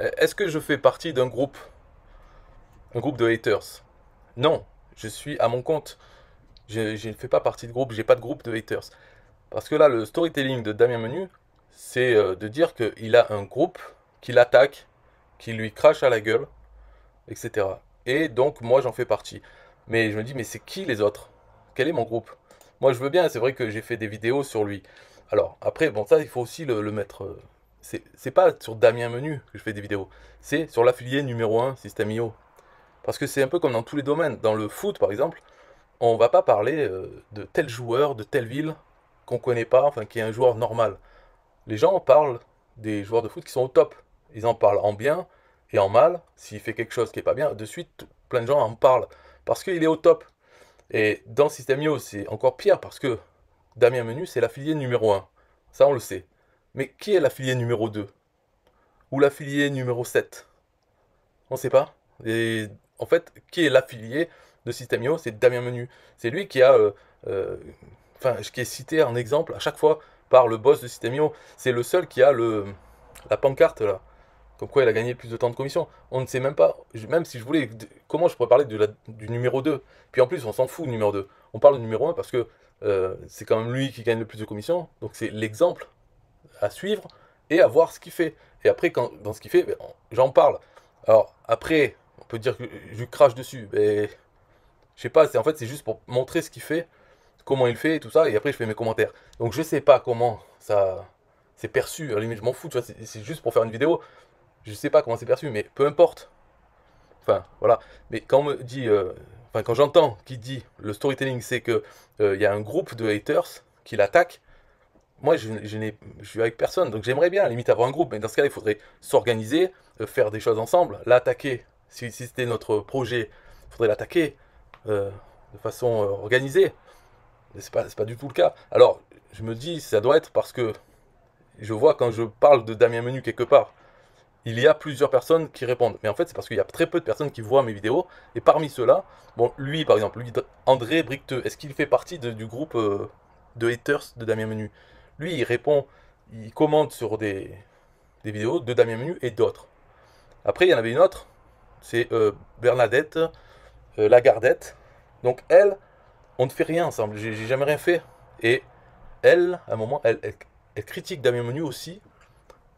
Euh, est-ce que je fais partie d'un groupe Un groupe de haters Non, je suis à mon compte. Je, ne fais pas partie de groupe, j'ai pas de groupe de haters. Parce que là, le storytelling de Damien Menu, c'est euh, de dire qu'il a un groupe qui l'attaque, qui lui crache à la gueule, etc. Et donc, moi, j'en fais partie. Mais je me dis, mais c'est qui les autres Quel est mon groupe Moi, je veux bien, c'est vrai que j'ai fait des vidéos sur lui. Alors, après, bon, ça, il faut aussi le mettre euh, c'est pas sur Damien Menu que je fais des vidéos, c'est sur l'affilié numéro 1 Systemio. Parce que c'est un peu comme dans tous les domaines. Dans le foot, par exemple, on va pas parler euh, de tel joueur, de telle ville qu'on connaît pas, enfin qui est un joueur normal. Les gens parlent des joueurs de foot qui sont au top. Ils en parlent en bien et en mal. S'il fait quelque chose qui est pas bien, de suite, plein de gens en parlent parce qu'il est au top. Et dans System.io, c'est encore pire parce que Damien Menu, c'est l'affilié numéro 1. Ça, on le sait. Mais qui est l'affilié numéro 2 Ou l'affilié numéro 7 On ne sait pas. Et en fait, qui est l'affilié de Systemio C'est Damien Menu. C'est lui qui a, euh, euh, qui est cité en exemple à chaque fois par le boss de Systemio. C'est le seul qui a le la pancarte là. Comme quoi il a gagné plus de temps de commission. On ne sait même pas, même si je voulais, comment je pourrais parler du numéro 2. Puis en plus, on s'en fout du numéro 2. On parle du numéro 1 parce que euh, c'est quand même lui qui gagne le plus de commissions. Donc c'est l'exemple à suivre et à voir ce qu'il fait. Et après, quand, dans ce qu'il fait, ben, j'en parle. Alors après, on peut dire que je crache dessus, mais je sais pas, c'est en fait c'est juste pour montrer ce qu'il fait, comment il fait et tout ça, et après je fais mes commentaires. Donc je sais pas comment ça c'est perçu, à limite je m'en fous, c'est juste pour faire une vidéo, je sais pas comment c'est perçu, mais peu importe. Enfin, voilà. Mais quand on me dit, euh, enfin quand j'entends qui dit le storytelling, c'est que euh, il y a un groupe de haters qui l'attaquent, moi, je, je, je, suis avec personne, donc j'aimerais bien, à la limite, avoir un groupe. Mais dans ce cas-là, il faudrait s'organiser, euh, faire des choses ensemble, l'attaquer. Si, c'était notre projet, il faudrait l'attaquer euh, de façon euh, organisée. Mais ce n'est pas, du tout le cas. Alors, je me dis, ça doit être parce que je vois quand je parle de Damien Menu quelque part, il y a plusieurs personnes qui répondent. Mais en fait, c'est parce qu'il y a très peu de personnes qui voient mes vidéos. Et parmi ceux-là, bon, lui, par exemple, lui, André Bricteux, est-ce qu'il fait partie du groupe de haters de Damien Menu lui, il répond, il commente sur des, vidéos de Damien Menu et d'autres. Après, il y en avait une autre, c'est euh, Bernadette euh, Lagardette. Donc, elle, on ne fait rien ensemble, j'ai jamais rien fait. Et elle, à un moment, elle, elle, critique Damien Menu aussi,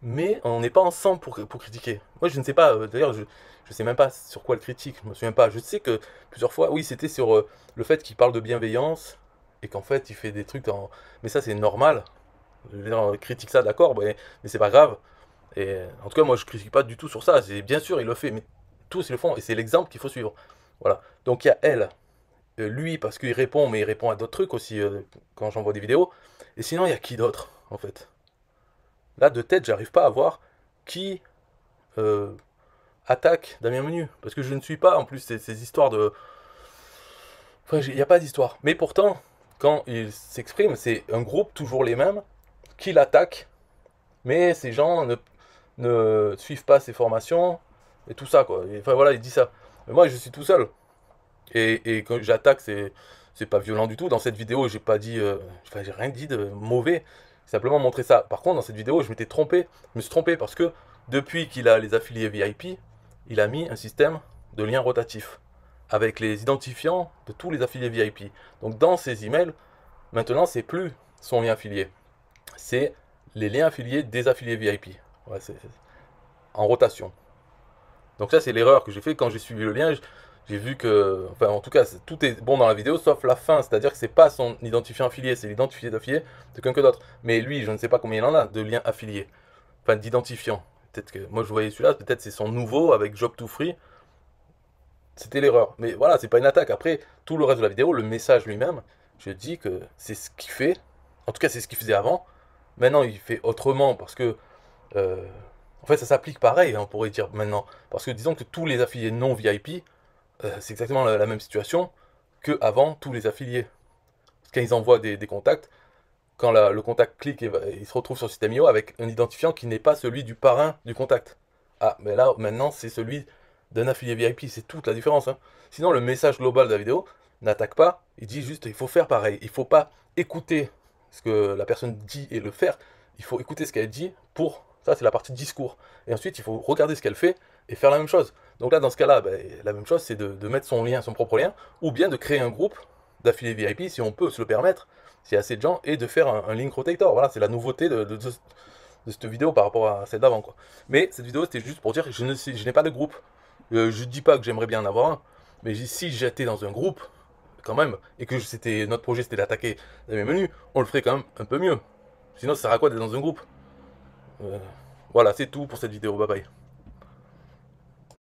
mais on n'est pas ensemble pour, critiquer. Moi, je ne sais pas, euh, d'ailleurs, je ne sais même pas sur quoi elle critique, je me souviens pas. Je sais que plusieurs fois, oui, c'était sur le fait qu'il parle de bienveillance et qu'en fait, il fait des trucs Mais ça, c'est normal, critique ça, d'accord, mais, c'est pas grave. Et en tout cas, moi, je critique pas du tout sur ça. C'est bien sûr, il le fait, mais tous ils le font et c'est l'exemple qu'il faut suivre. Voilà. Donc il y a elle, euh, lui parce qu'il répond, mais il répond à d'autres trucs aussi euh, quand j'envoie des vidéos. Et sinon, il y a qui d'autre en fait Là, de tête, j'arrive pas à voir qui euh, attaque Damien Menu parce que je ne suis pas en plus ces, ces histoires de. Enfin, il n'y a pas d'histoire. Mais pourtant, quand il s'exprime, c'est un groupe toujours les mêmes qui attaque, mais ces gens ne, suivent pas ses formations et tout ça, quoi. enfin voilà, il dit ça. Mais moi, je suis tout seul. Et, quand j'attaque, c'est, c'est pas violent du tout. Dans cette vidéo, j'ai pas dit, euh, j'ai rien dit de mauvais. Simplement montrer ça. Par contre, dans cette vidéo, je m'étais trompé. Je me suis trompé parce que depuis qu'il a les affiliés VIP, il a mis un système de liens rotatif avec les identifiants de tous les affiliés VIP. Donc dans ses emails, maintenant, c'est plus son lien affilié c'est les liens affiliés des affiliés VIP. en rotation. Donc ça, c'est l'erreur que j'ai fait quand j'ai suivi le lien. J'ai vu que, enfin, en tout cas, tout est bon dans la vidéo, sauf la fin. C'est-à-dire que c'est pas son identifiant affilié, c'est l'identifiant d'affilié de quelqu'un d'autre. Mais lui, je ne sais pas combien il en a de liens affiliés, enfin d'identifiants. Peut-être que moi, je voyais celui-là, peut-être c'est son nouveau avec Job to Free. C'était l'erreur. Mais voilà, c'est pas une attaque. Après, tout le reste de la vidéo, le message lui-même, je dis que c'est ce qu'il fait. En tout cas, c'est ce qu'il faisait avant. Maintenant, il fait autrement parce que. Euh, en fait, ça s'applique pareil, hein, on pourrait dire maintenant. Parce que disons que tous les affiliés non VIP, euh, c'est exactement la, même situation que avant tous les affiliés. Parce qu'ils envoient des, contacts, quand le contact clique, il se retrouve sur I.O. avec un identifiant qui n'est pas celui du parrain du contact. Ah, mais là, maintenant, c'est celui d'un affilié VIP, c'est toute la différence. Hein. Sinon, le message global de la vidéo n'attaque pas, il dit juste il faut faire pareil, il faut pas écouter ce que la personne dit et le faire. Il faut écouter ce qu'elle dit pour. Ça, c'est la partie discours. Et ensuite, il faut regarder ce qu'elle fait et faire la même chose. Donc là, dans ce cas-là, ben, la même chose, c'est de, mettre son lien, son propre lien, ou bien de créer un groupe d'affiliés VIP, si on peut se le permettre, s'il y a assez de gens, et de faire un, link rotator. Voilà, c'est la nouveauté de, cette vidéo par rapport à celle d'avant. Mais cette vidéo, c'était juste pour dire que je, ne, je n'ai pas de groupe. Euh, je ne dis pas que j'aimerais bien en avoir un, mais si j'étais dans un groupe, même, et que c'était notre projet c'était d'attaquer les mêmes menus, on le ferait quand même un peu mieux. Sinon, ça sert à quoi d'être dans un groupe euh, Voilà, c'est tout pour cette vidéo. Bye bye.